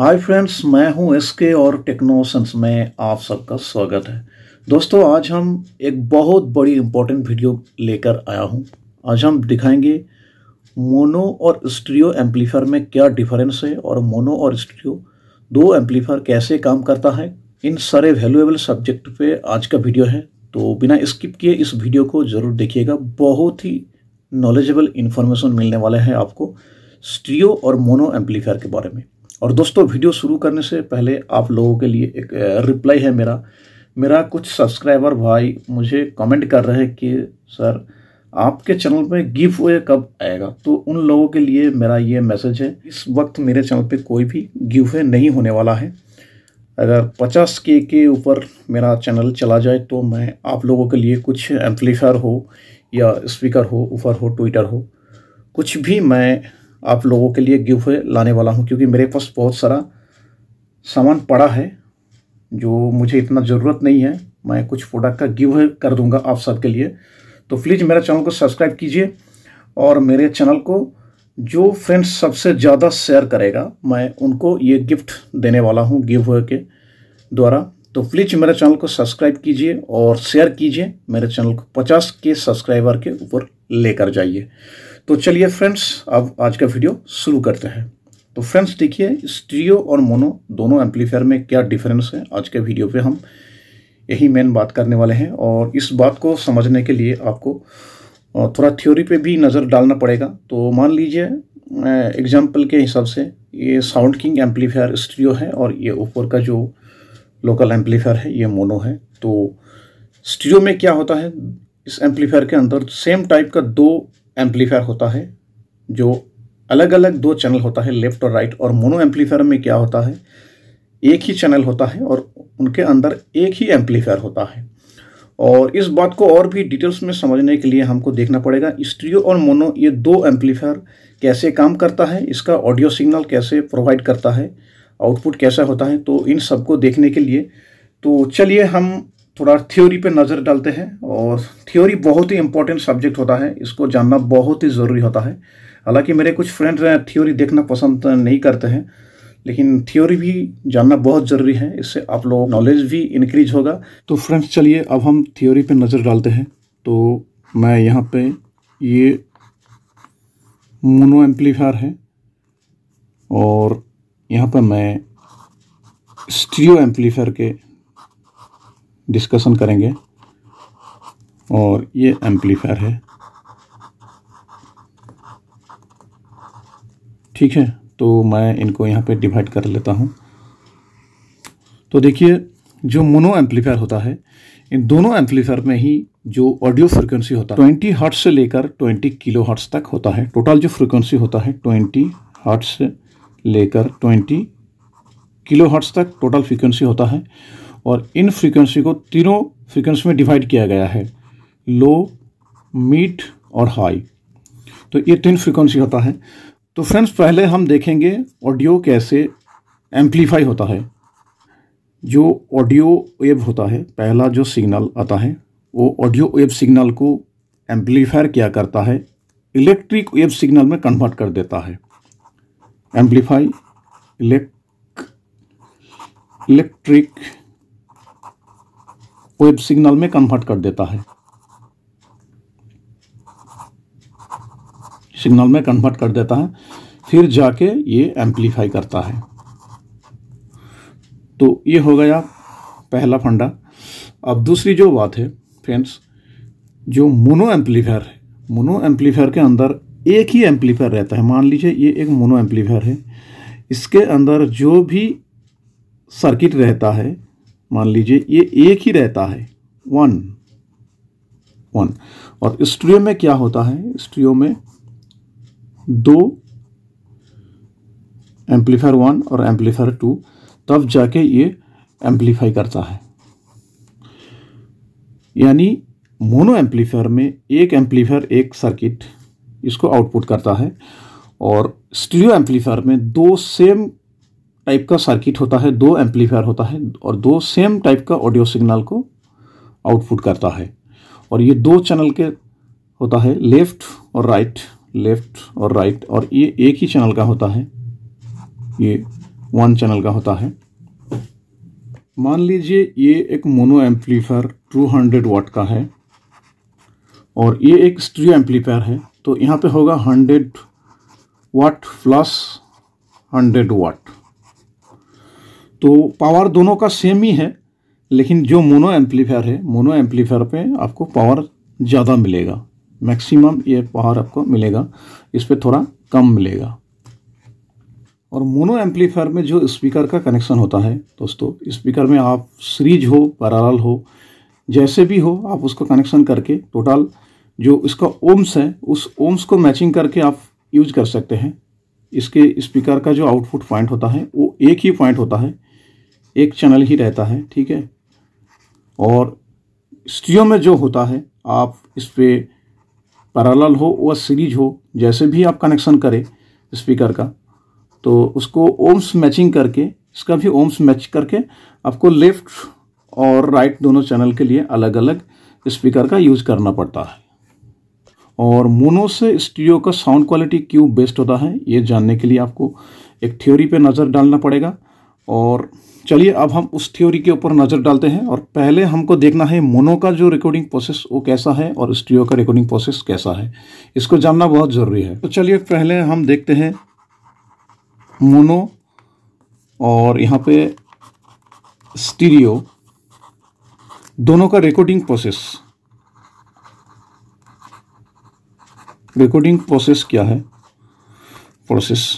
hi friends मैं हूं SK और टेक्नोसंस में आप सबका स्वागत है दोस्तों आज हम एक बहुत बड़ी इम्पोर्टेंट वीडियो लेकर आया हूं आज हम दिखाएंगे मोनो और स्टीरियो एम्पलीफायर में क्या डिफरेंस है और मोनो और स्टीरियो दो एम्पलीफायर कैसे काम करता है इन सारे वैल्यूएबल सब्जेक्ट पे आज का वीडियो है तो बिना स्किप किए इस वीडियो को ज़रूर देखिएगा बहुत ही नॉलेजेबल इन्फॉर्मेशन मिलने वाला है आपको स्टीरियो और मोनो एम्पलीफायर के बारे में और दोस्तों वीडियो शुरू करने से पहले आप लोगों के लिए एक रिप्लाई है मेरा मेरा कुछ सब्सक्राइबर भाई मुझे कमेंट कर रहे हैं कि सर आपके चैनल पे गिव वे कब आएगा तो उन लोगों के लिए मेरा ये मैसेज है इस वक्त मेरे चैनल पे कोई भी गिव वे नहीं होने वाला है अगर 50 के के ऊपर मेरा चैनल चला जाए तो मैं आप लोगों के लिए कुछ एम्पलीफायर हो या स्पीकर हो ऊपर हो ट्विटर हो कुछ भी मैं आप लोगों के लिए गिफ्ट लाने वाला हूँ क्योंकि मेरे पास बहुत सारा सामान पड़ा है जो मुझे इतना ज़रूरत नहीं है मैं कुछ प्रोडक्ट का गिव कर दूंगा आप सबके लिए तो प्लीज़ मेरा चैनल को सब्सक्राइब कीजिए और मेरे चैनल को जो फ्रेंड्स सबसे ज़्यादा शेयर करेगा मैं उनको ये गिफ्ट देने वाला हूँ गिव के द्वारा तो प्लीज़ मेरे चैनल को सब्सक्राइब कीजिए और शेयर कीजिए मेरे चैनल को पचास के सब्सक्राइबर के ऊपर लेकर जाइए तो चलिए फ्रेंड्स अब आज का वीडियो शुरू करते हैं तो फ्रेंड्स देखिए स्टीरियो और मोनो दोनों एम्पलीफायर में क्या डिफरेंस है आज के वीडियो पे हम यही मेन बात करने वाले हैं और इस बात को समझने के लिए आपको थोड़ा थ्योरी पे भी नज़र डालना पड़ेगा तो मान लीजिए एग्जाम्पल के हिसाब से ये साउंड किंग एम्पलीफायर स्टीरियो है और ये ऊपर का जो लोकल एम्पलीफायर है ये मोनो है तो स्टीरियो में क्या होता है इस एम्पलीफायर के अंदर सेम टाइप का दो एम्पलीफायर होता है जो अलग अलग दो चैनल होता है लेफ्ट और राइट और मोनो एम्पलीफायर में क्या होता है एक ही चैनल होता है और उनके अंदर एक ही एम्पलीफायर होता है और इस बात को और भी डिटेल्स में समझने के लिए हमको देखना पड़ेगा स्ट्रियो और मोनो ये दो एम्पलीफायर कैसे काम करता है इसका ऑडियो सिग्नल कैसे प्रोवाइड करता है आउटपुट कैसा होता है तो इन सबको देखने के लिए तो चलिए हम थोड़ा थ्योरी पे नज़र डालते हैं और थ्योरी बहुत ही इंपॉर्टेंट सब्जेक्ट होता है इसको जानना बहुत ही ज़रूरी होता है हालांकि मेरे कुछ फ्रेंड हैं थ्योरी देखना पसंद नहीं करते हैं लेकिन थ्योरी भी जानना बहुत ज़रूरी है इससे आप लोग नॉलेज भी इनक्रीज होगा तो फ्रेंड्स चलिए अब हम थ्योरी पर नज़र डालते हैं तो मैं यहाँ पर ये मोनो एम्पलीफायर है और यहाँ पर मैं स्टीरियो एम्पलीफायर के डिस्कशन करेंगे और ये एम्पलीफायर है ठीक है तो मैं इनको यहाँ पे डिवाइड कर लेता हूँ तो देखिए जो मोनो एम्पलीफायर होता है इन दोनों एम्पलीफायर में ही जो ऑडियो फ्रिक्वेंसी होता है 20 हर्ट से लेकर 20 किलो हर्ट्स तक होता है टोटल जो फ्रिक्वेंसी होता है 20 हर्ट्स से लेकर 20 किलो हर्ट्स तक टोटल फ्रिक्वेंसी होता है और इन फ्रीक्वेंसी को तीनों फ्रीक्वेंसी में डिवाइड किया गया है लो मीट और हाई तो ये तीन फ्रीक्वेंसी होता है तो फ्रेंड्स पहले हम देखेंगे ऑडियो कैसे एम्पलीफाई होता है जो ऑडियो वेब होता है पहला जो सिग्नल आता है वो ऑडियो वेब सिग्नल को एम्पलीफायर किया करता है इलेक्ट्रिक वेब सिग्नल में कन्वर्ट कर देता है एम्पलीफाई इलेक्ट्रिक वेब सिग्नल में कन्वर्ट कर देता है सिग्नल में कन्वर्ट कर देता है फिर जाके ये एम्पलीफाई करता है तो ये हो गया पहला फंडा अब दूसरी जो बात है फ्रेंड्स जो मोनो एम्पलीफायर है मोनो एम्पलीफायर के अंदर एक ही एम्पलीफायर रहता है मान लीजिए ये एक मोनो एम्पलीफायर है इसके अंदर जो भी सर्किट रहता है मान लीजिए ये एक ही रहता है वन वन और स्ट्रियो में क्या होता है स्ट्रियो में दो एम्पलीफायर वन और एम्पलीफायर टू तब जाके ये एम्पलीफाई करता है यानी मोनो एम्पलीफायर में एक एम्पलीफायर एक सर्किट इसको आउटपुट करता है और स्टीरियो एम्पलीफायर में दो सेम टाइप का सर्किट होता है दो एम्पलीफायर होता है और दो सेम टाइप का ऑडियो सिग्नल को आउटपुट करता है और ये दो चैनल के होता है लेफ्ट और राइट लेफ्ट और राइट और ये एक ही चैनल का होता है ये वन चैनल का होता है मान लीजिए ये एक मोनो एम्पलीफायर 200 वाट का है और ये एक स्ट्री एम्पलीफायर है तो यहाँ पे होगा 100 वाट प्लस 100 वाट तो पावर दोनों का सेम ही है लेकिन जो मोनो एम्पलीफायर है मोनो एम्पलीफायर पे आपको पावर ज़्यादा मिलेगा मैक्सिमम ये पावर आपको मिलेगा इस पर थोड़ा कम मिलेगा और मोनो एम्पलीफायर में जो स्पीकर का कनेक्शन होता है दोस्तों स्पीकर में आप सीरीज हो पैराल हो जैसे भी हो आप उसको कनेक्शन करके टोटल जो इसका ओम्स है उस ओम्स को मैचिंग करके आप यूज कर सकते हैं इसके स्पीकर का जो आउटपुट पॉइंट होता है वो एक ही पॉइंट होता है एक चैनल ही रहता है ठीक है और स्टीरियो में जो होता है आप इस पर पैरल हो व सीरीज हो जैसे भी आप कनेक्शन करें स्पीकर का तो उसको ओम्स मैचिंग करके इसका भी ओम्स मैच करके आपको लेफ्ट और राइट दोनों चैनल के लिए अलग अलग स्पीकर का यूज करना पड़ता है और मोनो से स्टीरियो का साउंड क्वालिटी क्यों बेस्ट होता है ये जानने के लिए आपको एक थ्योरी पे नज़र डालना पड़ेगा और चलिए अब हम उस थ्योरी के ऊपर नज़र डालते हैं और पहले हमको देखना है मोनो का जो रिकॉर्डिंग प्रोसेस वो कैसा है और स्टीरियो का रिकॉर्डिंग प्रोसेस कैसा है इसको जानना बहुत ज़रूरी है तो चलिए पहले हम देखते हैं मोनो और यहाँ पे स्टीरियो दोनों का रिकॉर्डिंग प्रोसेस रिकॉर्डिंग प्रोसेस क्या है प्रोसेस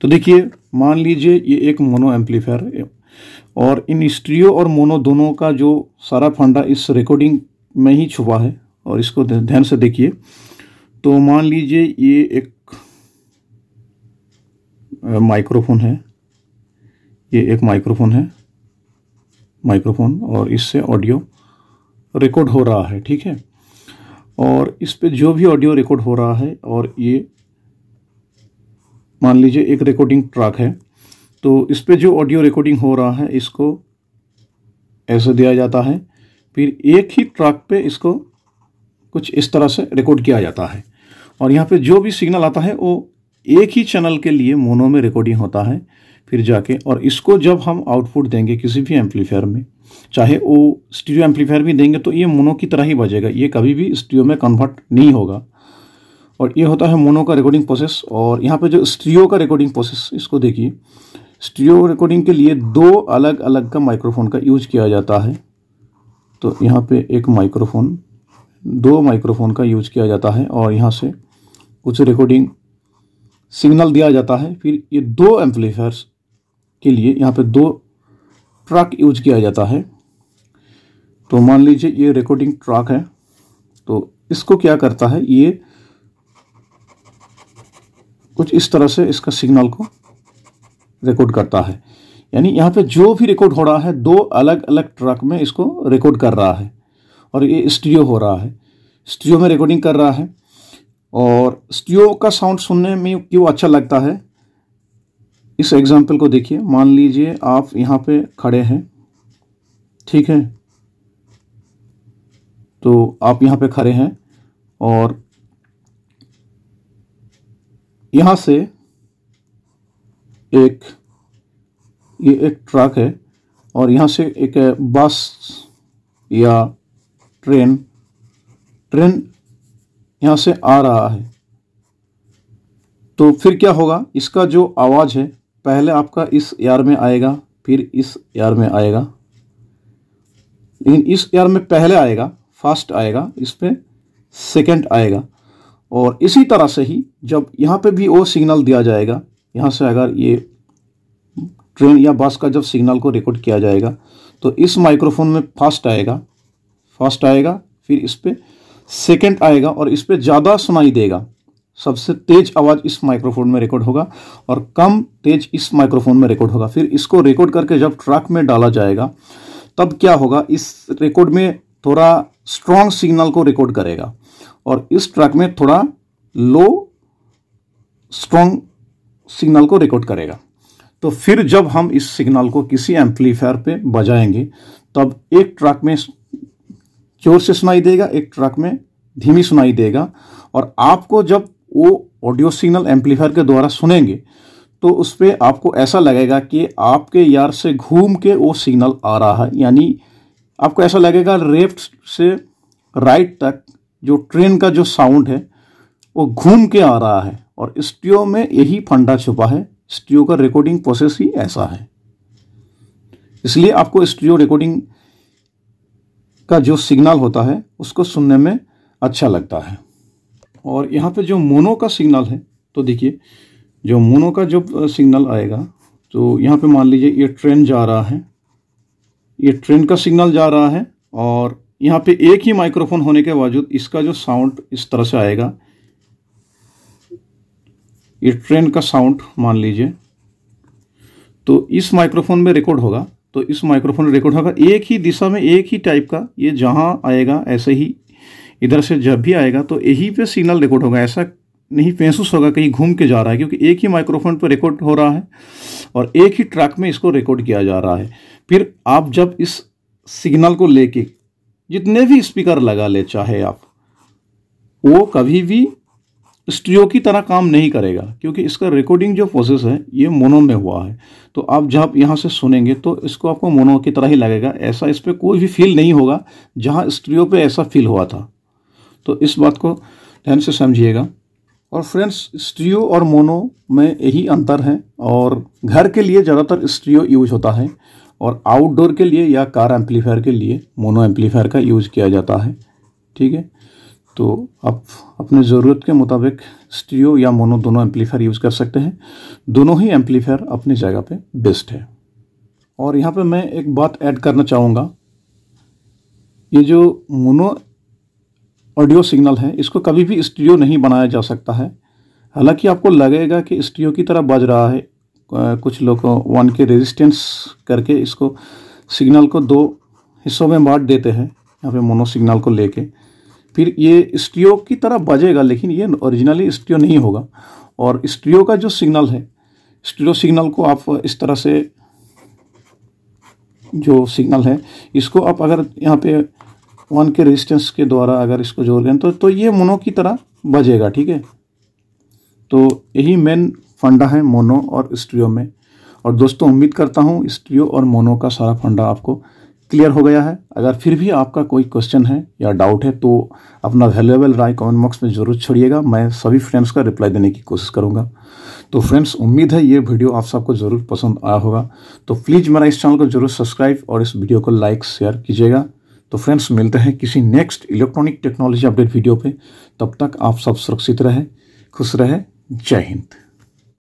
तो देखिए मान लीजिए ये एक मोनो एम्पलीफायर है और इन स्ट्रियो और मोनो दोनों का जो सारा फंडा इस रिकॉर्डिंग में ही छुपा है और इसको ध्यान से देखिए तो मान लीजिए ये एक माइक्रोफोन है ये एक माइक्रोफोन है माइक्रोफोन और इससे ऑडियो रिकॉर्ड हो रहा है ठीक है और इस पे जो भी ऑडियो रिकॉर्ड हो रहा है और ये मान लीजिए एक रिकॉर्डिंग ट्रैक है तो इस पर जो ऑडियो रिकॉर्डिंग हो रहा है इसको ऐसे दिया जाता है फिर एक ही ट्रैक पे इसको कुछ इस तरह से रिकॉर्ड किया जाता है और यहाँ पे जो भी सिग्नल आता है वो एक ही चैनल के लिए मोनो में रिकॉर्डिंग होता है फिर जाके और इसको जब हम आउटपुट देंगे किसी भी एम्पलीफायर में चाहे वो स्टीडियो एम्पलीफायर भी देंगे तो ये मोनो की तरह ही बजेगा ये कभी भी स्टीडियो में कन्वर्ट नहीं होगा और ये होता है मोनो का रिकॉर्डिंग प्रोसेस और यहाँ पे जो स्टीरियो का रिकॉर्डिंग प्रोसेस इसको देखिए स्ट्रियो रिकॉर्डिंग के लिए दो अलग अलग का माइक्रोफोन का यूज किया जाता है तो यहाँ पे एक माइक्रोफोन दो माइक्रोफोन का यूज किया जाता है और यहाँ से कुछ रिकॉर्डिंग सिग्नल दिया जाता है फिर ये दो एम्पलीफायर्स के लिए यहाँ पे दो ट्रक यूज किया जाता है तो मान लीजिए ये रिकॉर्डिंग ट्रक है तो इसको क्या करता है ये कुछ इस तरह से इसका सिग्नल को रिकॉर्ड करता है यानी यहाँ पे जो भी रिकॉर्ड हो रहा है दो अलग अलग ट्रक में इसको रिकॉर्ड कर रहा है और ये स्टूडियो हो रहा है स्टूडियो में रिकॉर्डिंग कर रहा है और स्टूडियो का साउंड सुनने में क्यों अच्छा लगता है इस एग्जाम्पल को देखिए मान लीजिए आप यहाँ पे खड़े हैं ठीक है तो आप यहाँ पे खड़े हैं और यहाँ से एक ये एक ट्रक है और यहाँ से एक बस या ट्रेन ट्रेन यहाँ से आ रहा है तो फिर क्या होगा इसका जो आवाज़ है पहले आपका इस यार में आएगा फिर इस यार में आएगा लेकिन इस यार में पहले आएगा फर्स्ट आएगा इस पर सेकेंड आएगा और इसी तरह से ही जब यहाँ पे भी वो सिग्नल दिया जाएगा यहाँ से अगर ये ट्रेन या बस का जब सिग्नल को रिकॉर्ड किया जाएगा तो इस माइक्रोफोन में फास्ट आएगा फास्ट आएगा फिर इस पर सेकेंड आएगा और इस पर ज़्यादा सुनाई देगा सबसे तेज आवाज़ इस माइक्रोफोन में रिकॉर्ड होगा और कम तेज इस माइक्रोफोन में रिकॉर्ड होगा फिर इसको रिकॉर्ड करके जब ट्रक में डाला जाएगा तब क्या होगा इस रिकॉर्ड में थोड़ा स्ट्रॉन्ग सिग्नल को रिकॉर्ड करेगा और इस ट्रैक में थोड़ा लो स्ट्रॉन्ग सिग्नल को रिकॉर्ड करेगा तो फिर जब हम इस सिग्नल को किसी एम्पलीफायर पे बजाएंगे तब एक ट्रैक में जोर से सुनाई देगा एक ट्रैक में धीमी सुनाई देगा और आपको जब वो ऑडियो सिग्नल एम्पलीफायर के द्वारा सुनेंगे तो उस पर आपको ऐसा लगेगा कि आपके यार से घूम के वो सिग्नल आ रहा है यानी आपको ऐसा लगेगा लेफ्ट से राइट तक जो ट्रेन का जो साउंड है वो घूम के आ रहा है और स्टीओ में यही फंडा छुपा है स्टीओ का रिकॉर्डिंग प्रोसेस ही ऐसा है इसलिए आपको स्टीओ रिकॉर्डिंग का जो सिग्नल होता है उसको सुनने में अच्छा लगता है और यहाँ पे जो मोनो का सिग्नल है तो देखिए जो मोनो का जो सिग्नल आएगा तो यहाँ पे मान लीजिए ये ट्रेन जा रहा है ये ट्रेन का सिग्नल जा रहा है और यहाँ पे एक ही माइक्रोफोन होने के बावजूद इसका जो साउंड इस तरह से आएगा ये ट्रेन का साउंड मान लीजिए तो इस माइक्रोफोन में रिकॉर्ड होगा तो इस माइक्रोफोन में रिकॉर्ड होगा एक ही दिशा में एक ही टाइप का ये जहाँ आएगा ऐसे ही इधर से जब भी आएगा तो यही पे सिग्नल रिकॉर्ड होगा ऐसा नहीं महसूस होगा कहीं घूम के जा रहा है क्योंकि एक ही माइक्रोफोन पर रिकॉर्ड हो रहा है और एक ही ट्रैक में इसको रिकॉर्ड किया जा रहा है फिर आप जब इस सिग्नल को लेके जितने भी स्पीकर लगा ले चाहे आप वो कभी भी स्टूडियो की तरह काम नहीं करेगा क्योंकि इसका रिकॉर्डिंग जो प्रोसेस है ये मोनो में हुआ है तो आप जब यहाँ से सुनेंगे तो इसको आपको मोनो की तरह ही लगेगा ऐसा इस पर कोई भी फील नहीं होगा जहाँ स्ट्रियो पे ऐसा फील हुआ था तो इस बात को ध्यान से समझिएगा और फ्रेंड्स स्टूडियो और मोनो में यही अंतर है और घर के लिए ज़्यादातर स्टूडियो यूज होता है और आउटडोर के लिए या कार एम्पलीफायर के लिए मोनो एम्पलीफायर का यूज़ किया जाता है ठीक है तो आप अपने ज़रूरत के मुताबिक स्टीरियो या मोनो दोनों एम्पलीफायर यूज़ कर सकते हैं दोनों ही एम्पलीफायर अपनी जगह पे बेस्ट है और यहाँ पे मैं एक बात ऐड करना चाहूँगा ये जो मोनो ऑडियो सिग्नल है इसको कभी भी स्टीरियो नहीं बनाया जा सकता है हालांकि आपको लगेगा कि स्टीरियो की तरह बज रहा है कुछ लोग वन के रेजिस्टेंस करके इसको सिग्नल को दो हिस्सों में बांट देते हैं यहाँ पे मोनो सिग्नल को लेके फिर ये स्ट्रियो की तरह बजेगा लेकिन ये ओरिजिनली स्ट्रियो नहीं होगा और स्ट्रियो का जो सिग्नल है स्टीओ सिग्नल को आप इस तरह से जो सिग्नल है इसको आप अगर यहाँ पे वन के रेजिस्टेंस के द्वारा अगर इसको जोड़ दें तो तो ये मोनो की तरह बजेगा ठीक है तो यही मेन फंडा है मोनो और स्ट्रियो में और दोस्तों उम्मीद करता हूँ स्ट्रियो और मोनो का सारा फंडा आपको क्लियर हो गया है अगर फिर भी आपका कोई क्वेश्चन है या डाउट है तो अपना वैल्यूएबल राय कमेंट बॉक्स में ज़रूर छोड़िएगा मैं सभी फ्रेंड्स का रिप्लाई देने की कोशिश करूँगा तो फ्रेंड्स उम्मीद है ये वीडियो आप सबको ज़रूर पसंद आया होगा तो प्लीज़ मेरा इस चैनल को जरूर सब्सक्राइब और इस वीडियो को लाइक शेयर कीजिएगा तो फ्रेंड्स मिलते हैं किसी next electronic technology update video पर तब तक आप सब सुरक्षित रहें खुश रहें जय हिंद